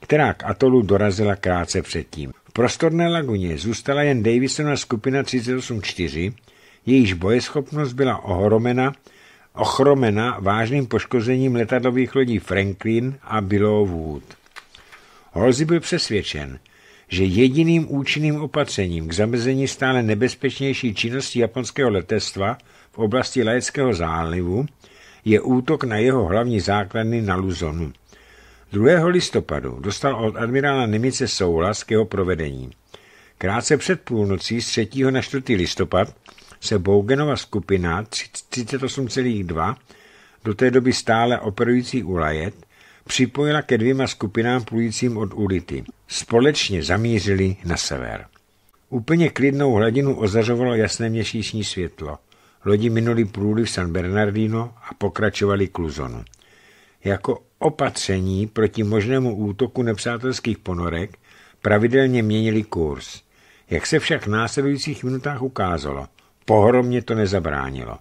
která k atolu dorazila krátce předtím. V prostorné laguně zůstala jen Davisona skupina 384, jejíž bojeschopnost byla ohromena, ochromena vážným poškozením letadlových lodí Franklin a Billow Wood. Halsey byl přesvědčen, že jediným účinným opatřením k zamezení stále nebezpečnější činnosti japonského letectva v oblasti Lajeckého zálivu je útok na jeho hlavní základny na Luzonu. 2. listopadu dostal od admirála Nemice souhlas k jeho provedení. Krátce před půlnocí z 3. na 4. listopad se Bougenova skupina 38,2, do té doby stále operující u Lajet, připojila ke dvěma skupinám plujícím od Ulity. Společně zamířili na sever. Úplně klidnou hladinu ozařovalo jasné měsíční světlo. Lodi minuli průliv San Bernardino a pokračovali k Luzonu. Jako opatření proti možnému útoku nepřátelských ponorek pravidelně měnili kurz. Jak se však v následujících minutách ukázalo, pohromně to nezabránilo.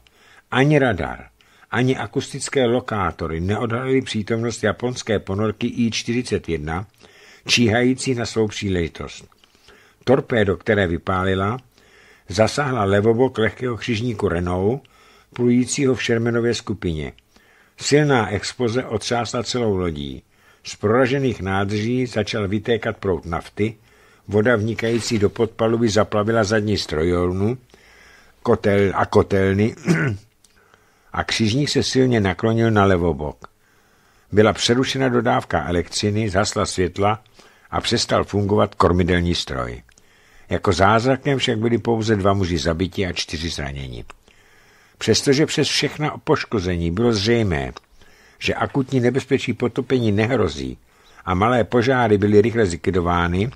Ani radar, ani akustické lokátory neodhalili přítomnost japonské ponorky I-41, číhající na svou příležitost. Torpédo, které vypálila, zasáhla levobok lehkého křižníku Renault, plujícího v Šermenově skupině – Silná expoze otřásla celou lodí. Z proražených nádrží začal vytékat prout nafty, voda vnikající do podpaluby zaplavila zadní strojovnu kotel a kotelny a křižník se silně naklonil na levobok. Byla přerušena dodávka elektřiny, zasla světla a přestal fungovat kormidelní stroj. Jako zázrakem však byli pouze dva muži zabiti a čtyři zraněni. Přestože přes všechna poškození bylo zřejmé, že akutní nebezpečí potopení nehrozí a malé požáry byly rychle zlikvidovány,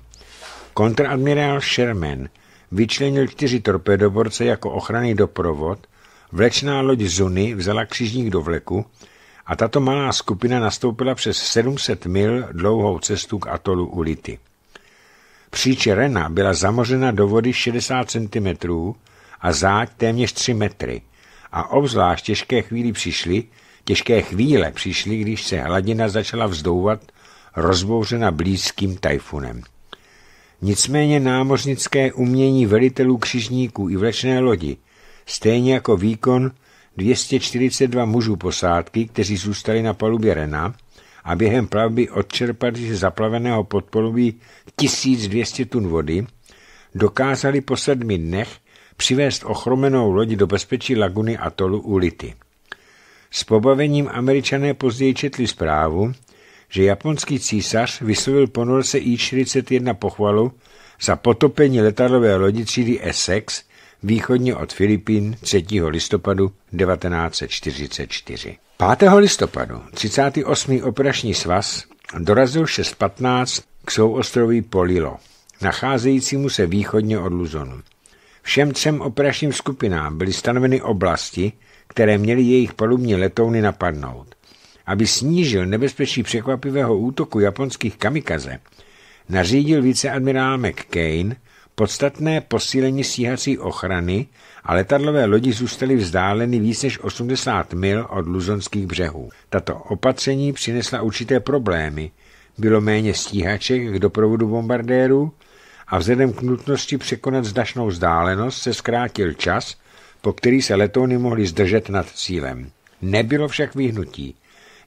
kontradmirál Sherman vyčlenil čtyři torpedoborce jako ochranný doprovod, vlečná loď Zuny vzala křižník do vleku a tato malá skupina nastoupila přes 700 mil dlouhou cestu k atolu Ulity. Příče Rena byla zamořena do vody 60 cm a záď téměř 3 metry – a obzvlášť těžké chvíli přišly, těžké chvíle přišly, když se hladina začala vzdouvat, rozbouřena blízkým tajfunem. Nicméně námořnické umění velitelů křižníků i vlečné lodi, stejně jako výkon 242 mužů posádky, kteří zůstali na palubě Rena a během plavby odčerpali z zaplaveného podpolubí 1200 tun vody, dokázali po sedmi dnech přivést ochromenou loď do bezpečí laguny atolu u Lity. S pobavením američané později četli zprávu, že japonský císař vyslovil ponorce I-41 pochvalu za potopení letadlové lodi třídy Essex východně od Filipín 3. listopadu 1944. 5. listopadu 38. operační svaz dorazil 6.15 k souostroví Polilo, nacházejícímu se východně od Luzonu. Všem třem operačním skupinám byly stanoveny oblasti, které měly jejich palubní letouny napadnout. Aby snížil nebezpečí překvapivého útoku japonských kamikaze, nařídil viceadmirál McCain podstatné posílení stíhací ochrany a letadlové lodi zůstaly vzdáleny víc než 80 mil od luzonských břehů. Tato opatření přinesla určité problémy. Bylo méně stíhaček k doprovodu bombardérů, a vzhledem k nutnosti překonat značnou vzdálenost se zkrátil čas, po který se letouny mohly zdržet nad cílem. Nebylo však vyhnutí.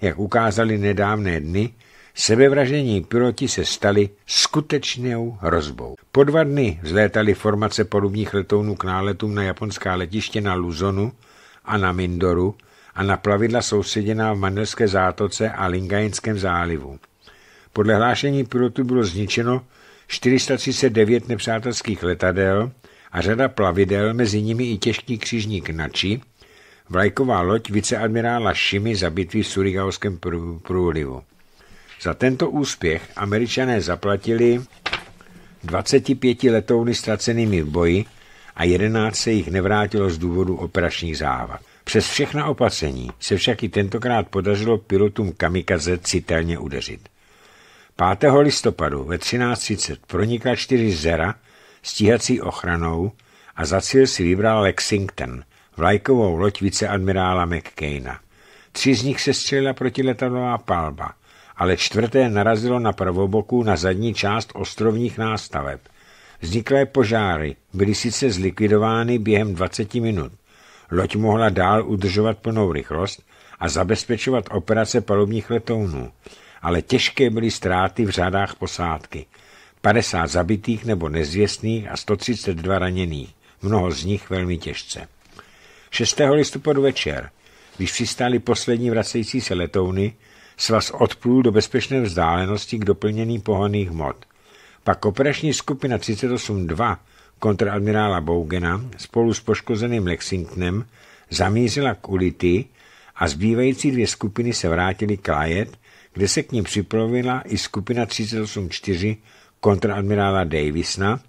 Jak ukázali nedávné dny, sebevražení piloti se stali skutečnou hrozbou. Po dva dny vzlétaly formace podobných letounů k náletům na japonská letiště na Luzonu a na Mindoru a na plavidla sousedená v Mandelské zátoce a Lingajinském zálivu. Podle hlášení pilotů bylo zničeno 439 nepřátelských letadel a řada plavidel, mezi nimi i těžký křižník Nači, vlajková loď viceadmirála Šimi za bitvy v Surigaoském průlivu. Za tento úspěch američané zaplatili 25 letouny ztracenými v boji a 11 se jich nevrátilo z důvodu operačních závad. Přes všechna opatření se však i tentokrát podařilo pilotům kamikaze citelně udeřit. 5. listopadu ve 13.30 pronikla čtyři zera stíhací ochranou a za cíl si vybral Lexington, vlajkovou loď viceadmirála McCaina. Tři z nich se střelila protiletadlová palba, ale čtvrté narazilo na pravoboku na zadní část ostrovních nástaveb. Vzniklé požáry byly sice zlikvidovány během 20 minut. Loď mohla dál udržovat plnou rychlost a zabezpečovat operace palubních letounů, ale těžké byly ztráty v řádách posádky. 50 zabitých nebo nezvěstných a 132 raněných, mnoho z nich velmi těžce. 6. listopadu večer, když přistály poslední vracející se letouny, svaz odplul do bezpečné vzdálenosti k doplnění pohoných hmot. Pak operační skupina 38.2 kontraadmirála Bougena spolu s poškozeným Lexingtonem zamířila k Ulity a zbývající dvě skupiny se vrátily k Lajet, kde se k ním připravila i skupina 384 kontraadmirála Davisna,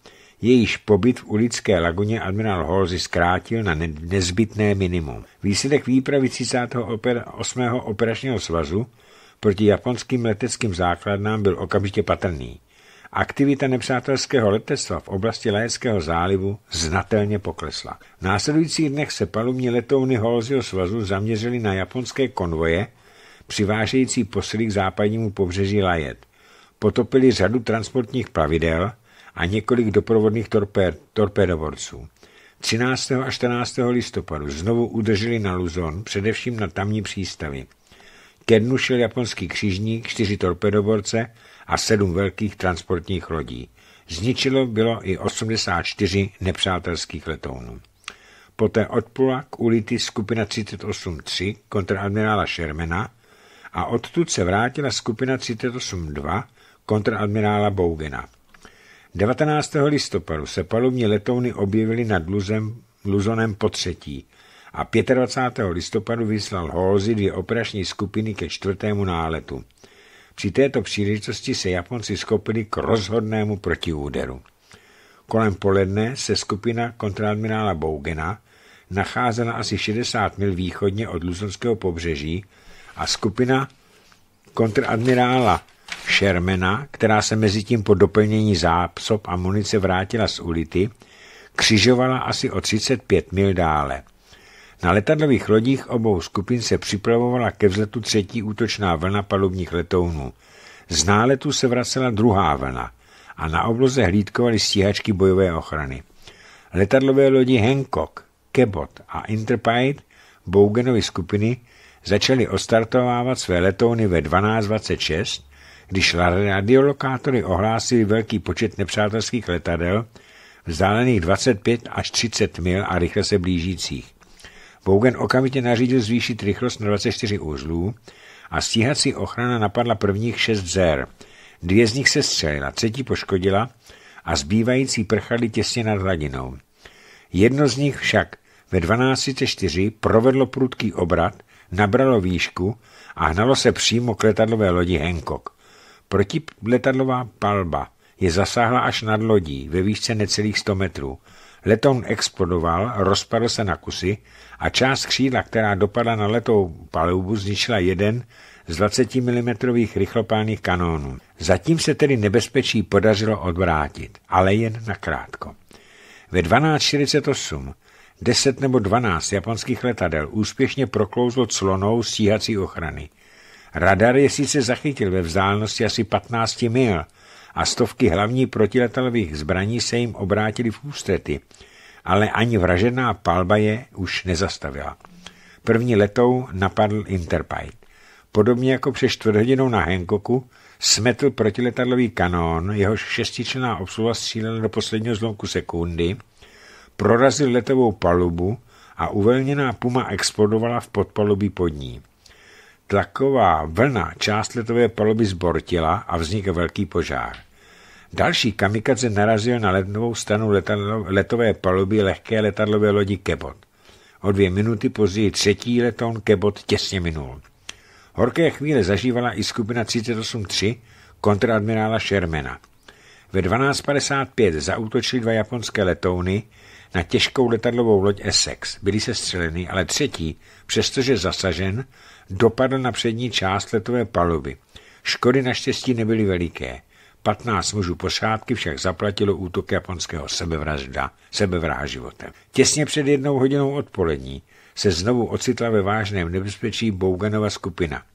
jejíž pobyt v ulické laguně admirál Halsey zkrátil na nezbytné minimum. Výsledek výpravy 38. operačního svazu proti japonským leteckým základnám byl okamžitě patrný. Aktivita nepřátelského letectva v oblasti Lajeckého zálivu znatelně poklesla. V následujících dnech se palubní letouny Holzyho svazu zaměřily na japonské konvoje, přivážející posily k západnímu pobřeží Lajet. Potopili řadu transportních plavidel a několik doprovodných torpedovorců. torpédoborců. 13. a 14. listopadu znovu udrželi na Luzon, především na tamní přístavy. Ke dnu šel japonský křižník, čtyři torpedoborce a sedm velkých transportních lodí. Zničilo bylo i 84 nepřátelských letounů. Poté odpula k ulity skupina 38.3 3 kontra šermena. Shermana, a odtud se vrátila skupina 38-2 kontraadmirála Bougena. 19. listopadu se palubní letouny objevily nad Luzem, Luzonem po třetí a 25. listopadu vyslal Halsey dvě operační skupiny ke čtvrtému náletu. Při této příležitosti se Japonci skopili k rozhodnému protiúderu. Kolem poledne se skupina kontraadmirála Bougena nacházela asi 60 mil východně od luzonského pobřeží a skupina kontradmirála Shermana, která se mezi tím po doplnění zápsob a munice vrátila z ulity, křižovala asi o 35 mil dále. Na letadlových lodích obou skupin se připravovala ke vzletu třetí útočná vlna palubních letounů. Z náletu se vracela druhá vlna a na obloze hlídkovaly stíhačky bojové ochrany. Letadlové lodi Hancock, Kebot a Interpide, Bougenovy skupiny začali ostartovávat své letouny ve 12.26, když radiolokátory ohlásili velký počet nepřátelských letadel, vzdálených 25 až 30 mil a rychle se blížících. Bougen okamžitě nařídil zvýšit rychlost na 24 úzlů a stíhací ochrana napadla prvních šest zér. Dvě z nich se střelila, třetí poškodila a zbývající prchali těsně nad hladinou. Jedno z nich však ve 12.4 provedlo prudký obrat nabralo výšku a hnalo se přímo k letadlové lodi Hancock. Protiletadlová palba je zasáhla až nad lodí ve výšce necelých 100 metrů. Letoun explodoval, rozpadl se na kusy a část křídla, která dopadla na letou palubu, zničila jeden z 20 mm rychlopálných kanónů. Zatím se tedy nebezpečí podařilo odvrátit, ale jen nakrátko. Ve 12.48 Deset nebo dvanáct japonských letadel úspěšně proklouzlo clonou stíhací ochrany. Radar je sice zachytil ve vzdálenosti asi 15 mil a stovky hlavní protiletelových zbraní se jim obrátily v ústrety, ale ani vražená palba je už nezastavila. První letou napadl Interpite. Podobně jako před čtvrthodinou na Henkoku, smetl protiletadlový kanón, jehož šestičlená obsluha střílela do posledního zlomku sekundy – prorazil letovou palubu a uvelněná puma explodovala v podpalubí pod ní. Tlaková vlna část letové paluby zbortila a vznikl velký požár. Další kamikaze narazil na lednovou stanu letadlo, letové paluby lehké letadlové lodi Kebot. O dvě minuty později třetí letoun Kebot těsně minul. Horké chvíle zažívala i skupina 38-3 kontraadmirála Shermana. Ve 12.55 zautočili dva japonské letouny, na těžkou letadlovou loď Essex. Byli se střeleny, ale třetí, přestože zasažen, dopadl na přední část letové paluby. Škody naštěstí nebyly veliké. 15 mužů posádky však zaplatilo útok japonského sebevražda, sebevraha životem. Těsně před jednou hodinou odpolední se znovu ocitla ve vážném nebezpečí Bouganova skupina –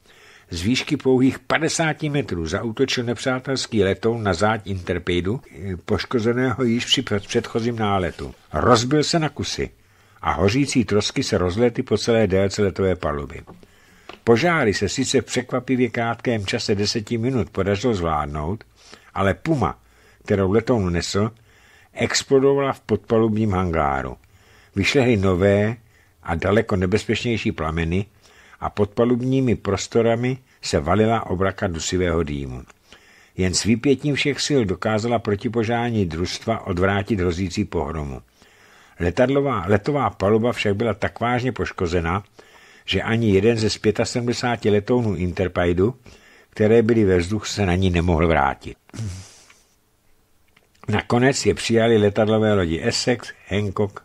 z výšky pouhých 50 metrů zautočil nepřátelský letoun na záď Interpejdu, poškozeného již při předchozím náletu. Rozbil se na kusy a hořící trosky se rozlety po celé délce letové paluby. Požáry se sice v překvapivě krátkém čase deseti minut podařilo zvládnout, ale Puma, kterou letoun nesl, explodovala v podpalubním hangáru. Vyšlehly nové a daleko nebezpečnější plameny, a pod palubními prostorami se valila obraka dusivého dýmu. Jen s výpětím všech sil dokázala protipožární družstva odvrátit hrozící pohromu. Letadlová, letová paluba však byla tak vážně poškozena, že ani jeden ze 75 letounů Interpaidu, které byly ve vzduch, se na ní nemohl vrátit. Nakonec je přijali letadlové lodi Essex, Hancock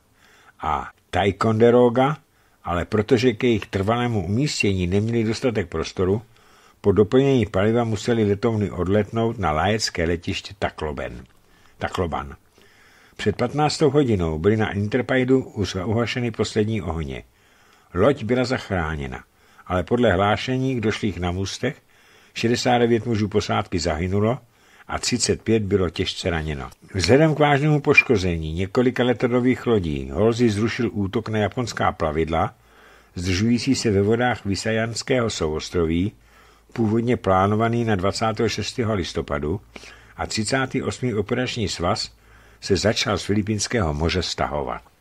a Ticonderoga, ale protože k jejich trvalému umístění neměli dostatek prostoru, po doplnění paliva museli letovny odletnout na lajecké letiště Takloben. Takloban. Před 15. hodinou byly na Interpajdu už uhašeny poslední ohně. Loď byla zachráněna, ale podle hlášení k došlých na mustech 69 mužů posádky zahynulo a 35 bylo těžce raněno. Vzhledem k vážnému poškození několika letadlových lodí Holzi zrušil útok na japonská plavidla, zdržující se ve vodách Visajanského souostroví, původně plánovaný na 26. listopadu, a 38. operační svaz se začal z Filipínského moře stahovat.